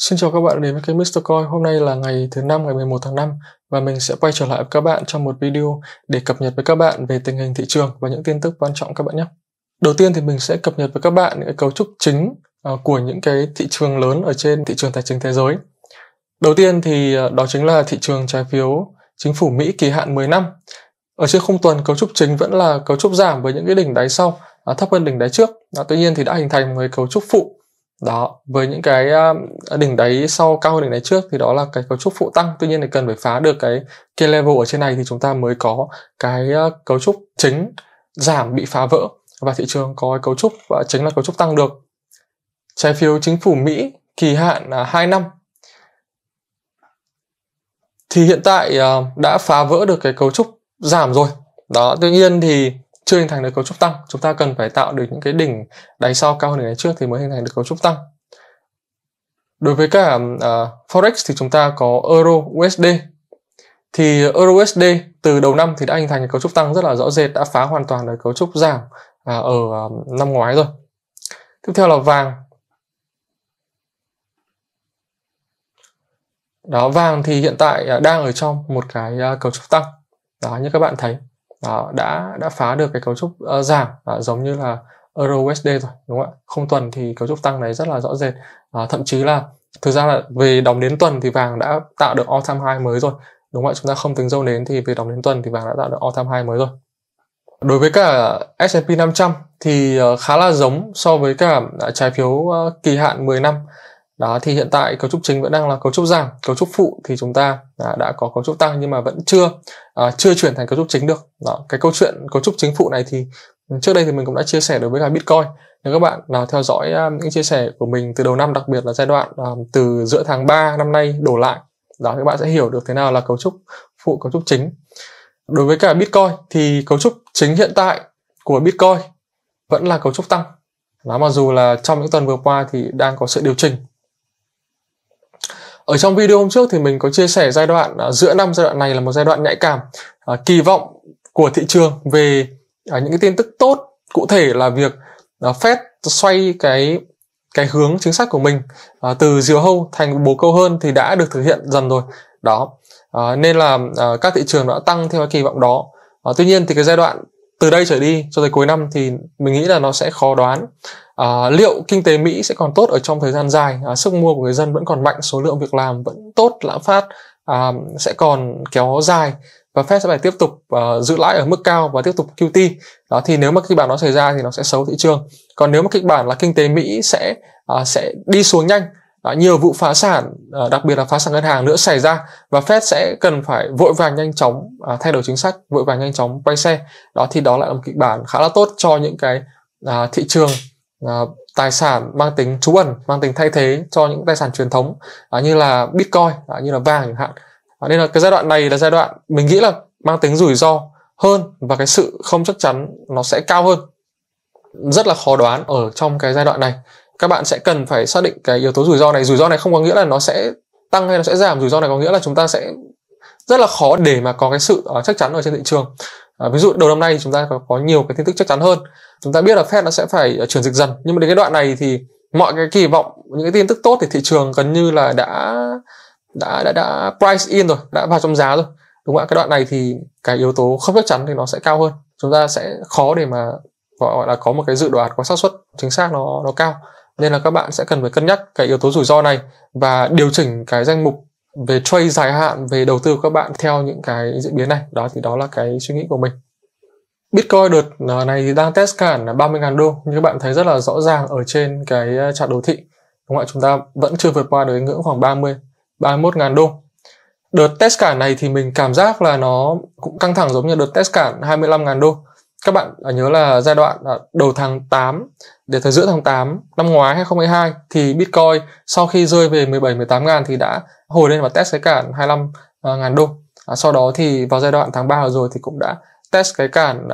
Xin chào các bạn đến với kênh Mr. Coin. Hôm nay là ngày thứ năm ngày 11 tháng 5 và mình sẽ quay trở lại với các bạn trong một video để cập nhật với các bạn về tình hình thị trường và những tin tức quan trọng các bạn nhé. Đầu tiên thì mình sẽ cập nhật với các bạn những cái cấu trúc chính à, của những cái thị trường lớn ở trên thị trường tài chính thế giới. Đầu tiên thì à, đó chính là thị trường trái phiếu chính phủ Mỹ kỳ hạn 10 năm. Ở trên khung tuần cấu trúc chính vẫn là cấu trúc giảm với những cái đỉnh đáy sau à, thấp hơn đỉnh đáy trước. Tuy nhiên thì đã hình thành một cái cấu trúc phụ đó với những cái đỉnh đáy sau cao hơn đỉnh đáy trước thì đó là cái cấu trúc phụ tăng tuy nhiên thì cần phải phá được cái kia level ở trên này thì chúng ta mới có cái cấu trúc chính giảm bị phá vỡ và thị trường có cấu trúc và chính là cấu trúc tăng được trái phiếu chính phủ Mỹ kỳ hạn là 2 năm thì hiện tại à, đã phá vỡ được cái cấu trúc giảm rồi đó tuy nhiên thì chưa hình thành được cấu trúc tăng chúng ta cần phải tạo được những cái đỉnh đáy sau cao hơn đỉnh đáy trước thì mới hình thành được cấu trúc tăng đối với cả uh, forex thì chúng ta có euro usd thì euro usd từ đầu năm thì đã hình thành cấu trúc tăng rất là rõ rệt đã phá hoàn toàn được cấu trúc giảm à, ở uh, năm ngoái rồi tiếp theo là vàng đó vàng thì hiện tại à, đang ở trong một cái cấu trúc tăng đó như các bạn thấy đó, ờ, đã đã phá được cái cấu trúc uh, giảm uh, giống như là euro USD rồi đúng không ạ không tuần thì cấu trúc tăng này rất là rõ rệt uh, thậm chí là thực ra là về đóng đến tuần thì vàng đã tạo được all time high mới rồi đúng không ạ chúng ta không tính dâu đến thì về đóng đến tuần thì vàng đã tạo được all time high mới rồi đối với cả S&P 500 thì khá là giống so với cả trái phiếu kỳ hạn 10 năm đó thì hiện tại cấu trúc chính vẫn đang là cấu trúc giảm cấu trúc phụ thì chúng ta à, đã có cấu trúc tăng nhưng mà vẫn chưa à, chưa chuyển thành cấu trúc chính được đó cái câu chuyện cấu trúc chính phụ này thì trước đây thì mình cũng đã chia sẻ đối với cả bitcoin nếu các bạn nào theo dõi um, những chia sẻ của mình từ đầu năm đặc biệt là giai đoạn um, từ giữa tháng 3 năm nay đổ lại đó các bạn sẽ hiểu được thế nào là cấu trúc phụ cấu trúc chính đối với cả bitcoin thì cấu trúc chính hiện tại của bitcoin vẫn là cấu trúc tăng nó mặc dù là trong những tuần vừa qua thì đang có sự điều chỉnh ở trong video hôm trước thì mình có chia sẻ giai đoạn uh, giữa năm giai đoạn này là một giai đoạn nhạy cảm uh, kỳ vọng của thị trường về uh, những cái tin tức tốt cụ thể là việc uh, Fed xoay cái cái hướng chính sách của mình uh, từ diều hâu thành bồ câu hơn thì đã được thực hiện dần rồi đó uh, nên là uh, các thị trường đã tăng theo cái kỳ vọng đó uh, tuy nhiên thì cái giai đoạn từ đây trở đi cho tới cuối năm thì mình nghĩ là nó sẽ khó đoán à, liệu kinh tế Mỹ sẽ còn tốt ở trong thời gian dài à, sức mua của người dân vẫn còn mạnh số lượng việc làm vẫn tốt lạm phát à, sẽ còn kéo dài và Fed sẽ phải tiếp tục uh, giữ lãi ở mức cao và tiếp tục QT đó thì nếu mà kịch bản đó xảy ra thì nó sẽ xấu thị trường còn nếu mà kịch bản là kinh tế Mỹ sẽ uh, sẽ đi xuống nhanh uh, nhiều vụ phá sản uh, đặc biệt là phá sản ngân hàng nữa xảy ra và Fed sẽ cần phải vội vàng nhanh chóng uh, thay đổi chính sách vội vàng nhanh chóng quay xe đó thì đó lại là một kịch bản khá là tốt cho những cái uh, thị trường Ờ, tài sản mang tính trú ẩn mang tính thay thế cho những tài sản truyền thống ờ, như là bitcoin ờ, như là vàng chẳng hạn nên là cái giai đoạn này là giai đoạn mình nghĩ là mang tính rủi ro hơn và cái sự không chắc chắn nó sẽ cao hơn rất là khó đoán ở trong cái giai đoạn này các bạn sẽ cần phải xác định cái yếu tố rủi ro này rủi ro này không có nghĩa là nó sẽ tăng hay nó sẽ giảm rủi ro này có nghĩa là chúng ta sẽ rất là khó để mà có cái sự chắc chắn ở trên thị trường À, ví dụ đầu năm nay chúng ta có, có nhiều cái tin tức chắc chắn hơn. Chúng ta biết là Fed nó sẽ phải ờ, chuyển dịch dần, nhưng mà đến cái đoạn này thì mọi cái kỳ vọng, những cái tin tức tốt thì thị trường gần như là đã đã đã, đã price in rồi, đã vào trong giá rồi. Đúng không ạ? Cái đoạn này thì cái yếu tố không chắc chắn thì nó sẽ cao hơn. Chúng ta sẽ khó để mà gọi là có một cái dự đoán có xác suất chính xác nó nó cao nên là các bạn sẽ cần phải cân nhắc cái yếu tố rủi ro này và điều chỉnh cái danh mục về trade dài hạn về đầu tư của các bạn theo những cái diễn biến này đó thì đó là cái suy nghĩ của mình Bitcoin đợt à, này thì đang test cản 30.000 đô như các bạn thấy rất là rõ ràng ở trên cái à, chart đồ thị đúng không ạ chúng ta vẫn chưa vượt qua được ngưỡng khoảng 30 31.000 đô đợt test cản này thì mình cảm giác là nó cũng căng thẳng giống như đợt test cản 25.000 đô các bạn à, nhớ là giai đoạn đầu tháng 8 để thời giữa tháng 8 năm ngoái 2022 thì Bitcoin sau khi rơi về 17 18 ngàn thì đã hồi lên và test cái cản 25 ờ, ngàn đô à, sau đó thì vào giai đoạn tháng 3 rồi thì cũng đã test cái cản uh,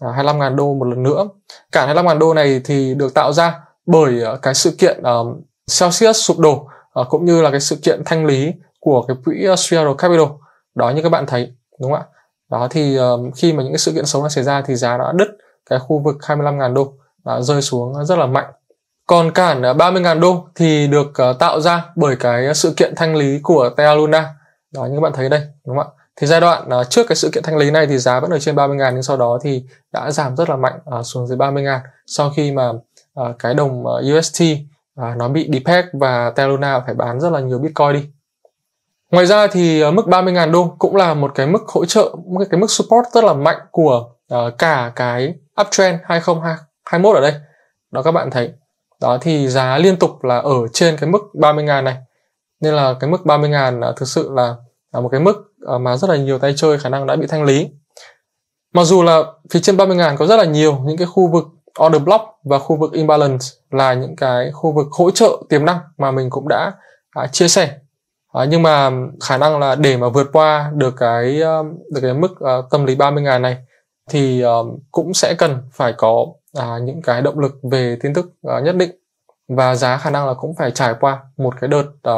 à, à, 25 ngàn đô một lần nữa cản 25 ngàn đô này thì được tạo ra bởi uh, cái sự kiện uh, Celsius sụp đổ uh, cũng như là cái sự kiện thanh lý của cái quỹ uh, Sierra Capital đó như các bạn thấy đúng không ạ đó thì uh, khi mà những cái sự kiện xấu nó xảy ra thì giá đã đứt cái khu vực 25.000 đô đã à, rơi xuống rất là mạnh còn cản 30.000 à, đô thì được à, tạo ra bởi cái sự kiện thanh lý của Terra Luna. Đó như các bạn thấy đây, đúng không ạ? Thì giai đoạn à, trước cái sự kiện thanh lý này thì giá vẫn ở trên 30.000 nhưng sau đó thì đã giảm rất là mạnh xuống dưới 30.000 sau khi mà cái đồng UST nó bị depeg và Terra Luna phải bán rất là nhiều Bitcoin đi. Ngoài ra thì mức 30.000 đô cũng là một cái mức hỗ trợ, một cái mức support rất là mạnh của cả cái uptrend 2021 ở đây. Đó các bạn thấy đó thì giá liên tục là ở trên cái mức 30.000 này nên là cái mức 30.000 thực sự là, là một cái mức ờ, mà rất là nhiều tay chơi khả năng đã bị thanh lý mặc dù là phía trên 30.000 có rất là nhiều những cái khu vực order block và khu vực imbalance là những cái khu vực hỗ trợ tiềm năng mà mình cũng đã à, chia sẻ à, nhưng mà khả năng là để mà vượt qua được cái ờ, được cái mức à, tâm lý 30.000 này thì à, cũng sẽ cần phải có à, những cái động lực về tin tức à, nhất định và giá khả năng là cũng phải trải qua một cái đợt à,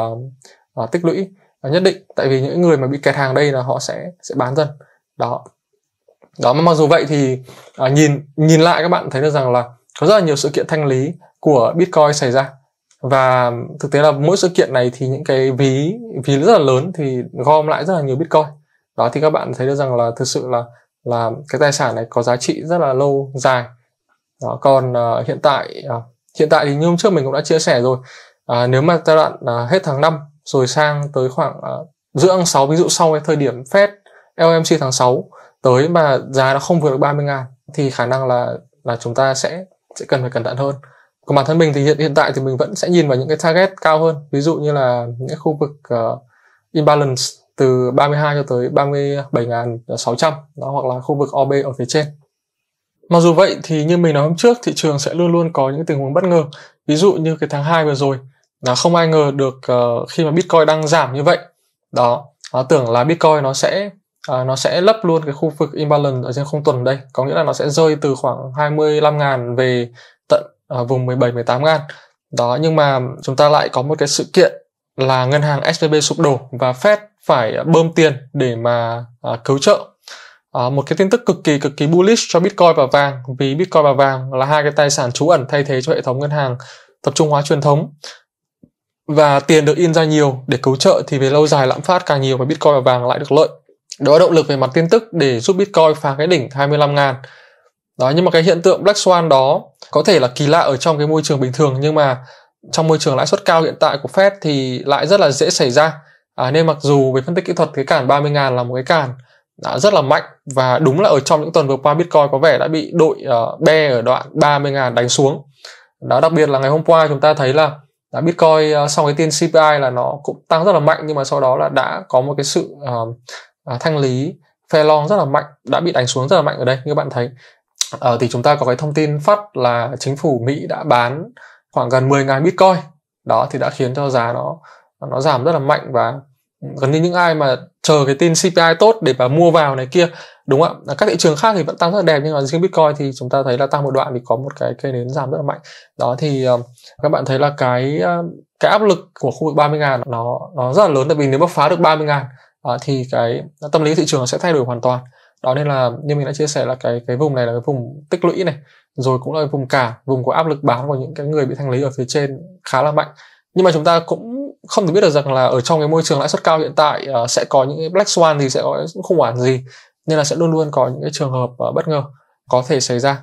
à, tích lũy à, nhất định tại vì những người mà bị kẹt hàng đây là họ sẽ sẽ bán dần đó đó mà mặc dù vậy thì à, nhìn nhìn lại các bạn thấy được rằng là có rất là nhiều sự kiện thanh lý của bitcoin xảy ra và thực tế là mỗi sự kiện này thì những cái ví ví rất là lớn thì gom lại rất là nhiều bitcoin đó thì các bạn thấy được rằng là thực sự là là cái tài sản này có giá trị rất là lâu dài đó, còn uh, hiện tại uh, hiện tại thì như hôm trước mình cũng đã chia sẻ rồi uh, nếu mà giai đoạn uh, hết tháng 5 rồi sang tới khoảng uh, giữa tháng 6 ví dụ sau cái thời điểm Fed LMC tháng 6 tới mà giá nó không vượt được 30 ngàn thì khả năng là là chúng ta sẽ sẽ cần phải cẩn thận hơn còn bản thân mình thì hiện hiện tại thì mình vẫn sẽ nhìn vào những cái target cao hơn ví dụ như là những khu vực uh, imbalance từ 32 cho tới 37.600 đó hoặc là khu vực OB ở phía trên Mặc dù vậy thì như mình nói hôm trước, thị trường sẽ luôn luôn có những tình huống bất ngờ. Ví dụ như cái tháng 2 vừa rồi, là không ai ngờ được uh, khi mà Bitcoin đang giảm như vậy. Đó, nó tưởng là Bitcoin nó sẽ uh, nó sẽ lấp luôn cái khu vực imbalance ở trên không tuần đây, có nghĩa là nó sẽ rơi từ khoảng 25 ngàn về tận uh, vùng 17 18 ngàn. Đó, nhưng mà chúng ta lại có một cái sự kiện là ngân hàng SVB sụp đổ và Fed phải bơm tiền để mà uh, cứu trợ Ờ, một cái tin tức cực kỳ cực kỳ bullish cho Bitcoin và vàng vì Bitcoin và vàng là hai cái tài sản trú ẩn thay thế cho hệ thống ngân hàng tập trung hóa truyền thống và tiền được in ra nhiều để cứu trợ thì về lâu dài lạm phát càng nhiều và Bitcoin và vàng lại được lợi. Đó là động lực về mặt tin tức để giúp Bitcoin phá cái đỉnh 25 ngàn. Đó, nhưng mà cái hiện tượng Black Swan đó có thể là kỳ lạ ở trong cái môi trường bình thường nhưng mà trong môi trường lãi suất cao hiện tại của Fed thì lại rất là dễ xảy ra. À, nên mặc dù về phân tích kỹ thuật cái cản 30 ngàn là một cái cản đã rất là mạnh và đúng là ở trong những tuần vừa qua Bitcoin có vẻ đã bị đội uh, be ở đoạn 30.000 đánh xuống. Đó đặc biệt là ngày hôm qua chúng ta thấy là là Bitcoin uh, sau cái tin CPI là nó cũng tăng rất là mạnh nhưng mà sau đó là đã có một cái sự uh, uh, thanh lý phe long rất là mạnh đã bị đánh xuống rất là mạnh ở đây như các bạn thấy uh, thì chúng ta có cái thông tin phát là chính phủ Mỹ đã bán khoảng gần 10.000 Bitcoin đó thì đã khiến cho giá nó nó giảm rất là mạnh và gần như những ai mà chờ cái tin CPI tốt để mà mua vào này kia đúng không ạ à, các thị trường khác thì vẫn tăng rất là đẹp nhưng mà riêng Bitcoin thì chúng ta thấy là tăng một đoạn thì có một cái cây nến giảm rất là mạnh đó thì uh, các bạn thấy là cái uh, cái áp lực của khu vực 30 ngàn nó nó rất là lớn tại vì nếu mà phá được 30 ngàn uh, thì cái tâm lý thị trường nó sẽ thay đổi hoàn toàn đó nên là như mình đã chia sẻ là cái cái vùng này là cái vùng tích lũy này rồi cũng là vùng cả vùng có áp lực bán của những cái người bị thanh lý ở phía trên khá là mạnh nhưng mà chúng ta cũng không thể biết được rằng là ở trong cái môi trường lãi suất cao hiện tại uh, sẽ có những cái black swan thì sẽ có những khủng hoảng gì nên là sẽ luôn luôn có những cái trường hợp uh, bất ngờ có thể xảy ra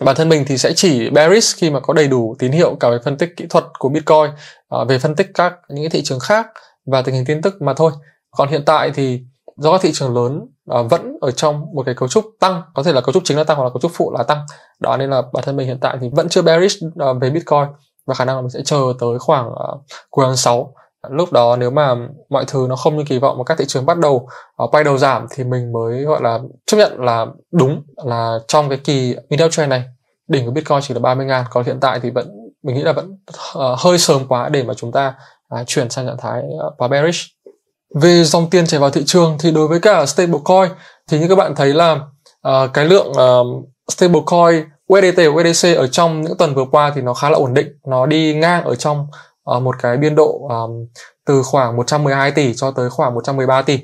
bản thân mình thì sẽ chỉ bearish khi mà có đầy đủ tín hiệu cả về phân tích kỹ thuật của bitcoin uh, về phân tích các những cái thị trường khác và tình hình tin tức mà thôi còn hiện tại thì do các thị trường lớn uh, vẫn ở trong một cái cấu trúc tăng có thể là cấu trúc chính là tăng hoặc là cấu trúc phụ là tăng đó nên là bản thân mình hiện tại thì vẫn chưa bearish uh, về bitcoin và khả năng là mình sẽ chờ tới khoảng uh, cuối tháng 6 lúc đó nếu mà mọi thứ nó không như kỳ vọng mà các thị trường bắt đầu quay ờ, đầu giảm thì mình mới gọi là chấp nhận là đúng là trong cái kỳ window trend này đỉnh của Bitcoin chỉ là 30 ngàn còn hiện tại thì vẫn mình nghĩ là vẫn ờ, hơi sớm quá để mà chúng ta à, chuyển sang trạng thái uh, quá bearish về dòng tiền chảy vào thị trường thì đối với cả stablecoin thì như các bạn thấy là uh, cái lượng uh, stablecoin USDT và USDC ở trong những tuần vừa qua thì nó khá là ổn định nó đi ngang ở trong Ờ, một cái biên độ um, từ khoảng 112 tỷ cho tới khoảng 113 tỷ.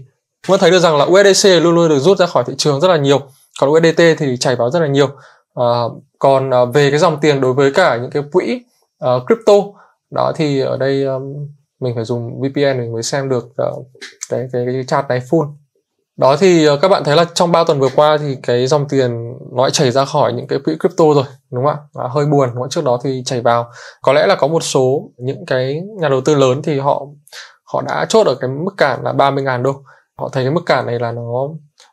Vẫn thấy được rằng là USDC luôn luôn được rút ra khỏi thị trường rất là nhiều, còn USDT thì chảy vào rất là nhiều. Uh, còn uh, về cái dòng tiền đối với cả những cái quỹ uh, crypto đó thì ở đây um, mình phải dùng VPN mình mới xem được uh, cái cái cái chart này full đó thì ờ, các bạn thấy là trong 3 tuần vừa qua thì cái dòng tiền nó chảy ra khỏi những cái quỹ crypto rồi đúng không ạ hơi buồn đúng không? trước đó thì chảy vào có lẽ là có một số những cái nhà đầu tư lớn thì họ họ đã chốt ở cái mức cản là 30 ngàn đô họ thấy cái mức cản này là nó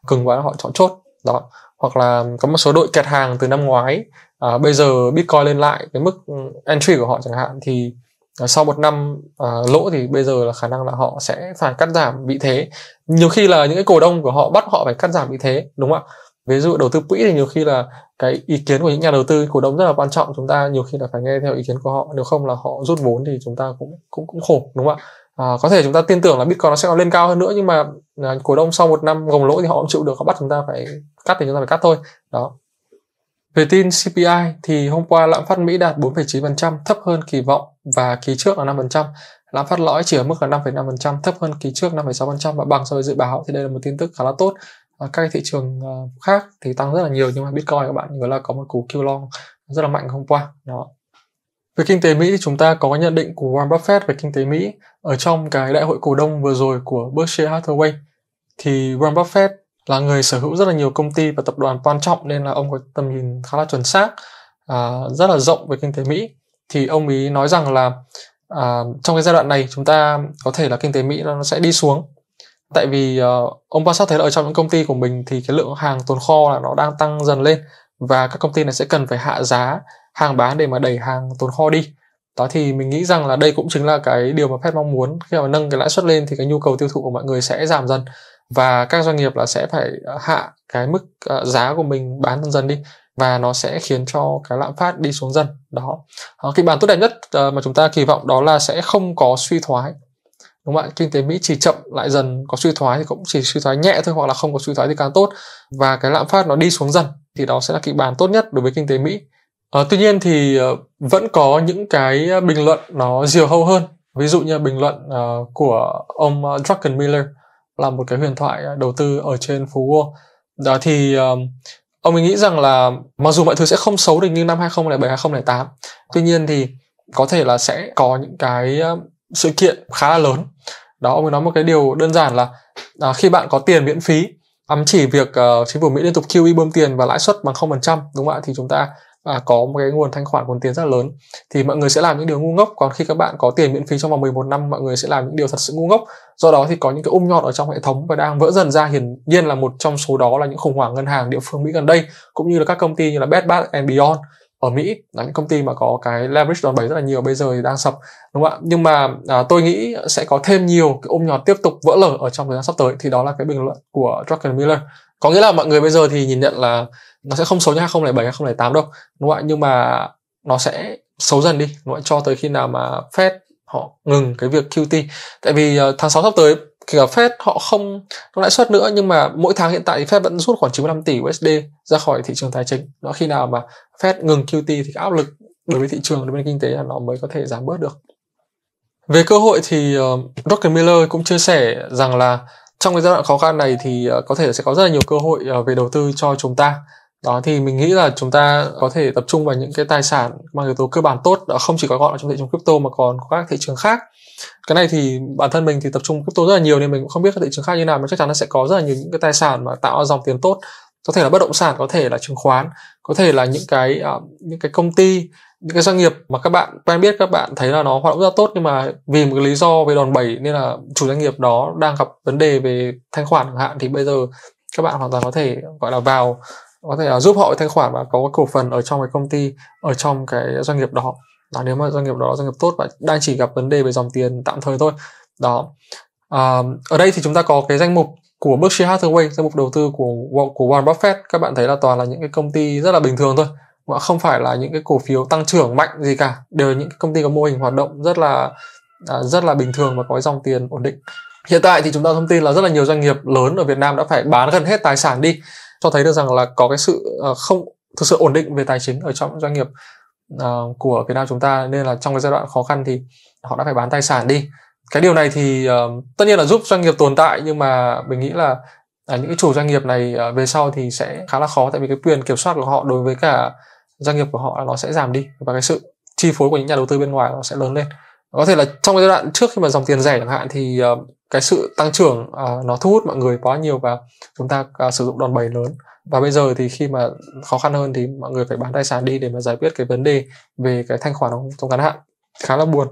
cứng quá họ chọn chốt đó hoặc là có một số đội kẹt hàng từ năm ngoái à, bây giờ bitcoin lên lại cái mức ừ, entry của họ chẳng hạn thì Ờ, sau một năm uh, lỗ thì bây giờ là khả năng là họ sẽ phải cắt giảm vị thế nhiều khi là những cái cổ đông của họ bắt họ phải cắt giảm vị thế đúng không ạ ví dụ đầu tư quỹ thì nhiều khi là cái ý kiến của những nhà đầu tư cổ đông rất là quan trọng chúng ta nhiều khi là phải nghe theo ý kiến của họ nếu không là họ rút vốn thì chúng ta cũng cũng cũng khổ đúng không ạ à, có thể chúng ta tin tưởng là bitcoin nó sẽ còn lên cao hơn nữa nhưng mà à, cổ đông sau một năm gồng lỗ thì họ cũng chịu được họ bắt chúng ta phải cắt thì chúng ta phải cắt thôi đó về tin CPI thì hôm qua lạm phát Mỹ đạt 4,9%, thấp hơn kỳ vọng và kỳ trước là 5%. Lạm phát lõi chỉ ở mức là 5,5%, thấp hơn kỳ trước 5,6% và bằng so với dự báo thì đây là một tin tức khá là tốt. Các thị trường ờ, khác thì tăng rất là nhiều nhưng mà Bitcoin các bạn nhớ là có một cú Q long rất là mạnh hôm qua. Đó. Về kinh tế Mỹ thì chúng ta có nhận định của Warren Buffett về kinh tế Mỹ ở trong cái đại hội cổ đông vừa rồi của Berkshire Hathaway thì Warren Buffett là người sở hữu rất là nhiều công ty và tập đoàn quan trọng nên là ông có tầm nhìn khá là chuẩn xác à, rất là rộng về kinh tế Mỹ thì ông ý nói rằng là à, trong cái giai đoạn này chúng ta có thể là kinh tế Mỹ nó sẽ đi xuống tại vì uh, ông quan sát thấy là ở trong những công ty của mình thì cái lượng hàng tồn kho là nó đang tăng dần lên và các công ty này sẽ cần phải hạ giá hàng bán để mà đẩy hàng tồn kho đi đó thì mình nghĩ rằng là đây cũng chính là cái điều mà Fed mong muốn khi mà nâng cái lãi suất lên thì cái nhu cầu tiêu thụ của mọi người sẽ giảm dần và các doanh nghiệp là sẽ phải ờ, hạ cái mức ờ, giá của mình bán dần dần đi và nó sẽ khiến cho cái lạm phát đi xuống dần đó ờ, kịch bản tốt đẹp nhất mà chúng ta kỳ vọng đó là sẽ không có suy thoái đúng không ạ kinh tế mỹ chỉ chậm lại dần có suy thoái thì cũng chỉ suy thoái nhẹ thôi hoặc là không có suy thoái thì càng tốt và cái lạm phát nó đi xuống dần thì đó sẽ là kịch bản tốt nhất đối với kinh tế mỹ à, tuy nhiên thì vẫn có những cái bình luận nó diều hâu hơn ví dụ như bình luận uh, của ông Druckenmiller là một cái huyền thoại à, đầu tư ở trên phố Wall. Đó thì um, ông mình nghĩ rằng là mặc dù mọi thứ sẽ không xấu được như năm 2007 2008, tuy nhiên thì có thể là sẽ có những cái sự kiện khá là lớn. Đó ông ấy nói một cái điều đơn giản là à, khi bạn có tiền miễn phí ám chỉ việc uh, chính phủ Mỹ liên tục QE bơm tiền và lãi suất bằng 0% đúng không ạ thì chúng ta và có một cái nguồn thanh khoản nguồn tiền rất là lớn thì mọi người sẽ làm những điều ngu ngốc còn khi các bạn có tiền miễn phí trong vòng 11 năm mọi người sẽ làm những điều thật sự ngu ngốc do đó thì có những cái ung um nhọt ở trong hệ thống và đang vỡ dần ra hiển nhiên là một trong số đó là những khủng hoảng ngân hàng địa phương Mỹ gần đây cũng như là các công ty như là Bed Bath and Beyond ở Mỹ là những công ty mà có cái leverage đòn bẩy rất là nhiều bây giờ thì đang sập đúng không ạ nhưng mà à, tôi nghĩ sẽ có thêm nhiều cái ôm um nhọt tiếp tục vỡ lở ở trong thời gian sắp tới thì đó là cái bình luận của Druckenmiller có nghĩa là mọi người bây giờ thì nhìn nhận là nó sẽ không xấu như 2007 2008 đâu đúng không ạ nhưng mà nó sẽ xấu dần đi đúng không? cho tới khi nào mà Fed họ ngừng cái việc QT tại vì uh, tháng 6 sắp tới kể cả Fed họ không tăng lãi suất nữa nhưng mà mỗi tháng hiện tại thì Fed vẫn rút khoảng 95 tỷ USD ra khỏi thị trường tài chính. Đó khi nào mà Fed ngừng QT thì cái áp lực đối với thị trường đối với kinh tế là nó mới có thể giảm bớt được. Về cơ hội thì uh, Roger Miller cũng chia sẻ rằng là trong cái giai đoạn khó khăn này thì uh, có thể sẽ có rất là nhiều cơ hội uh, về đầu tư cho chúng ta đó thì mình nghĩ là chúng ta có thể tập trung vào những cái tài sản mang yếu tố cơ bản tốt đó không chỉ có gọn ở trong thị trường crypto mà còn có các thị trường khác cái này thì bản thân mình thì tập trung crypto rất là nhiều nên mình cũng không biết các thị trường khác như nào mà chắc chắn nó sẽ có rất là nhiều những cái tài sản mà tạo dòng tiền tốt có thể là bất động sản có thể là chứng khoán có thể là những cái uh, những cái công ty những cái doanh nghiệp mà các bạn quen biết các bạn thấy là nó hoạt động rất là tốt nhưng mà vì một cái lý do về đòn bẩy nên là chủ doanh nghiệp đó đang gặp vấn đề về thanh khoản chẳng hạn thì bây giờ các bạn hoàn toàn có thể gọi là vào có thể là giúp họ thanh khoản và có cổ phần ở trong cái công ty ở trong cái doanh nghiệp đó đó nếu mà doanh nghiệp đó doanh nghiệp tốt và đang chỉ gặp vấn đề về dòng tiền tạm thời thôi đó à, ở đây thì chúng ta có cái danh mục của Berkshire Hathaway danh mục đầu tư của của Warren Buffett các bạn thấy là toàn là những cái công ty rất là bình thường thôi mà không phải là những cái cổ phiếu tăng trưởng mạnh gì cả đều là những cái công ty có mô hình hoạt động rất là à, rất là bình thường và có dòng tiền ổn định hiện tại thì chúng ta thông tin là rất là nhiều doanh nghiệp lớn ở Việt Nam đã phải bán gần hết tài sản đi cho thấy được rằng là có cái sự ờ, không thực sự ổn định về tài chính ở trong doanh nghiệp ờ, của Việt Nam chúng ta nên là trong cái giai đoạn khó khăn thì họ đã phải bán tài sản đi cái điều này thì ờ, tất nhiên là giúp doanh nghiệp tồn tại nhưng mà mình nghĩ là à, những cái chủ doanh nghiệp này về sau thì sẽ khá là khó tại vì cái quyền kiểm soát của họ đối với cả doanh nghiệp của họ nó sẽ giảm đi và cái sự chi phối của những nhà đầu tư bên ngoài nó sẽ lớn lên có thể là trong cái giai đoạn trước khi mà dòng tiền rẻ chẳng hạn thì ờ, cái sự tăng trưởng ờ, nó thu hút mọi người quá nhiều và chúng ta ờ, sử dụng đòn bẩy lớn và bây giờ thì khi mà khó khăn hơn thì mọi người phải bán tài sản đi để mà giải quyết cái vấn đề về cái thanh khoản trong ngắn hạn khá là buồn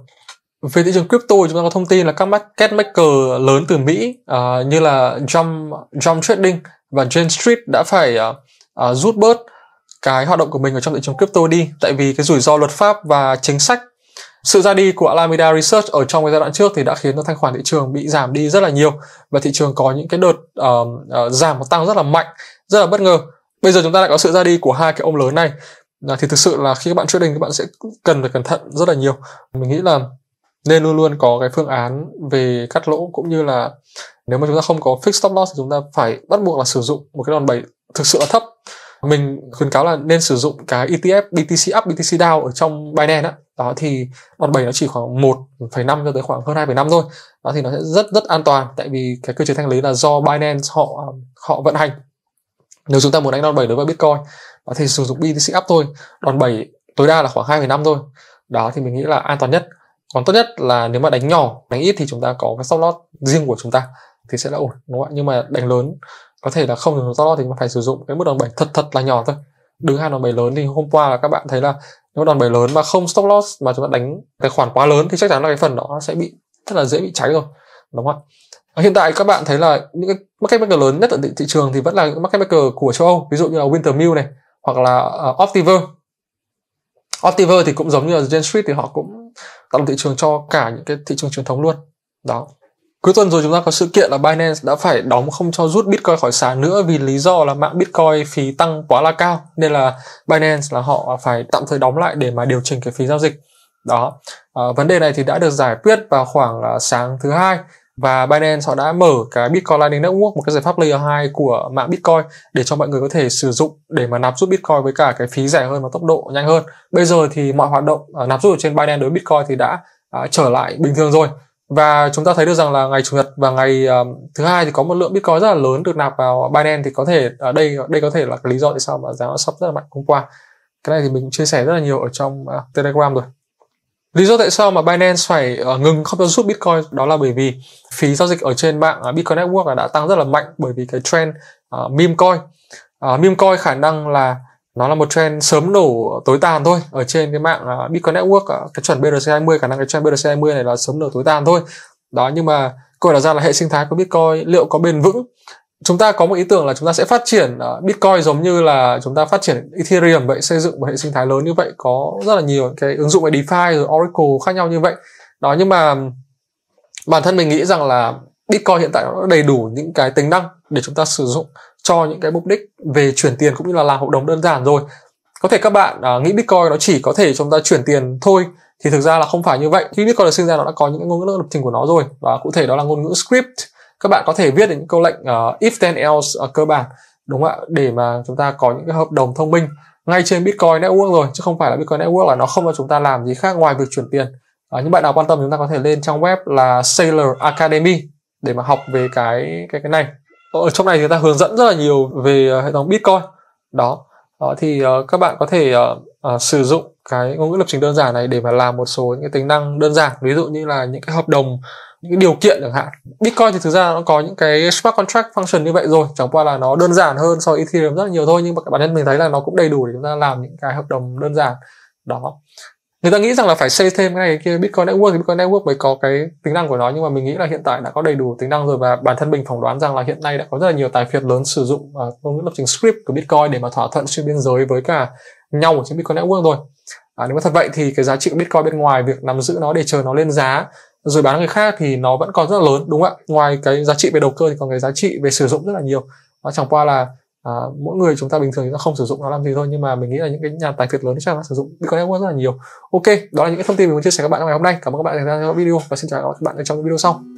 về thị trường crypto chúng ta có thông tin là các market maker lớn từ Mỹ uh, như là Jump, Jump Trading và Jane Street đã phải uh, uh, rút bớt cái hoạt động của mình ở trong thị trường crypto đi tại vì cái rủi ro luật pháp và chính sách sự ra đi của Alameda Research ở trong cái giai đoạn trước thì đã khiến cho thanh khoản thị trường bị giảm đi rất là nhiều và thị trường có những cái đợt uh, uh, giảm và tăng rất là mạnh, rất là bất ngờ. Bây giờ chúng ta lại có sự ra đi của hai cái ông lớn này là thì thực sự là khi các bạn trading các bạn sẽ cần phải cẩn thận rất là nhiều. Mình nghĩ là nên luôn luôn có cái phương án về cắt lỗ cũng như là nếu mà chúng ta không có fixed stop loss thì chúng ta phải bắt buộc là sử dụng một cái đòn bẩy thực sự là thấp mình khuyến cáo là nên sử dụng cái ETF BTC up BTC down ở trong Binance đó. đó thì đòn bẩy nó chỉ khoảng 1,5 cho tới khoảng hơn 2,5 thôi đó thì nó sẽ rất rất an toàn tại vì cái cơ chế thanh lý là do Binance họ họ vận hành nếu chúng ta muốn đánh đòn bẩy đối với Bitcoin đó thì sử dụng BTC up thôi đòn bẩy tối đa là khoảng 2,5 thôi đó thì mình nghĩ là an toàn nhất còn tốt nhất là nếu mà đánh nhỏ đánh ít thì chúng ta có cái slot riêng của chúng ta thì sẽ là ổn đúng không ạ nhưng mà đánh lớn có thể là không dùng slot thì phải sử dụng cái mức đòn bẩy thật thật là nhỏ thôi đứng hai đòn bẩy lớn thì hôm qua là các bạn thấy là nếu đòn bẩy lớn mà không stop loss mà chúng ta đánh tài khoản quá lớn thì chắc chắn là cái phần đó sẽ bị rất là dễ bị cháy rồi đúng không ạ hiện tại các bạn thấy là những cái market maker lớn nhất ở thị trường thì vẫn là market maker của châu Âu ví dụ như là Wintermill này hoặc là uh, Optiver Optiver thì cũng giống như là Gen Street thì họ cũng tạo thị trường cho cả những cái thị trường truyền thống luôn đó Cuối tuần rồi chúng ta có sự kiện là Binance đã phải đóng không cho rút Bitcoin khỏi sàn nữa vì lý do là mạng Bitcoin phí tăng quá là cao nên là Binance là họ phải tạm thời đóng lại để mà điều chỉnh cái phí giao dịch. Đó. À, vấn đề này thì đã được giải quyết vào khoảng là ờ, sáng thứ hai và Binance họ đã mở cái Bitcoin Lightning Network một cái giải pháp layer 2 của mạng Bitcoin để cho mọi người có thể sử dụng để mà nạp rút Bitcoin với cả cái phí rẻ hơn và tốc độ nhanh hơn. Bây giờ thì mọi hoạt động uh, nạp rút ở trên Binance đối với Bitcoin thì đã uh, trở lại bình thường rồi và chúng ta thấy được rằng là ngày chủ nhật và ngày um, thứ hai thì có một lượng bitcoin rất là lớn được nạp vào Binance thì có thể ở ờ, đây đây có thể là cái lý do tại sao mà giá nó sắp rất là mạnh hôm qua cái này thì mình chia sẻ rất là nhiều ở trong uh, Telegram rồi lý do tại sao mà Binance phải uh, ngừng không cho rút Bitcoin đó là bởi vì phí giao dịch ở trên mạng uh, Bitcoin Network đã tăng rất là mạnh bởi vì cái trend uh, meme coin uh, meme coin khả năng là nó là một trend sớm nổ tối tàn thôi ở trên cái mạng à, Bitcoin Network à, cái chuẩn BRC20 khả năng cái trend BRC20 này là sớm nổ tối tàn thôi đó nhưng mà câu hỏi đặt ra là hệ sinh thái của Bitcoin liệu có bền vững chúng ta có một ý tưởng là chúng ta sẽ phát triển à, Bitcoin giống như là chúng ta phát triển Ethereum vậy xây dựng một hệ sinh thái lớn như vậy có rất là nhiều cái ứng dụng về DeFi rồi Oracle khác nhau như vậy đó nhưng mà bản thân mình nghĩ rằng là Bitcoin hiện tại nó đầy đủ những cái tính năng để chúng ta sử dụng cho những cái mục đích về chuyển tiền cũng như là làm hợp đồng đơn giản rồi có thể các bạn uh, nghĩ bitcoin nó chỉ có thể chúng ta chuyển tiền thôi thì thực ra là không phải như vậy khi bitcoin được sinh ra nó đã có những ngôn ngữ lập trình của nó rồi và cụ thể đó là ngôn ngữ script các bạn có thể viết được những câu lệnh uh, if then else uh, cơ bản đúng không ạ để mà chúng ta có những cái hợp đồng thông minh ngay trên bitcoin network rồi chứ không phải là bitcoin network là nó không cho chúng ta làm gì khác ngoài việc chuyển tiền À, những bạn nào quan tâm chúng ta có thể lên trang web là Sailor Academy để mà học về cái cái cái này ở ờ, trong này thì người ta hướng dẫn rất là nhiều về ờ, hệ thống bitcoin đó đó ờ, thì uh, các bạn có thể uh, uh, sử dụng cái ngôn ngữ lập trình đơn giản này để mà làm một số những cái tính năng đơn giản ví dụ như là những cái hợp đồng những cái điều kiện chẳng hạn bitcoin thì thực ra nó có những cái smart contract function như vậy rồi chẳng qua là nó đơn giản hơn so với ethereum rất là nhiều thôi nhưng mà bản thân mình thấy là nó cũng đầy đủ để chúng ta làm những cái hợp đồng đơn giản đó người ta nghĩ rằng là phải xây thêm cái này cái kia bitcoin network thì bitcoin network mới có cái tính năng của nó nhưng mà mình nghĩ là hiện tại đã có đầy đủ tính năng rồi và bản thân mình phỏng đoán rằng là hiện nay đã có rất là nhiều tài phiệt lớn sử dụng à, ngôn ngữ lập trình script của bitcoin để mà thỏa thuận xuyên biên giới với cả nhau ở trên bitcoin network rồi à, nếu mà thật vậy thì cái giá trị của bitcoin bên ngoài việc nắm giữ nó để chờ nó lên giá rồi bán người khác thì nó vẫn còn rất là lớn đúng không ạ ngoài cái giá trị về đầu cơ thì còn cái giá trị về sử dụng rất là nhiều nó chẳng qua là à, mỗi người chúng ta bình thường chúng ta không sử dụng nó làm gì thôi nhưng mà mình nghĩ là những cái nhà tài phiệt lớn chắc là sử dụng Bitcoin Network rất là nhiều ok đó là những cái thông tin mình muốn chia sẻ các bạn trong ngày hôm nay cảm ơn các bạn đã theo dõi video và xin chào các bạn trong video sau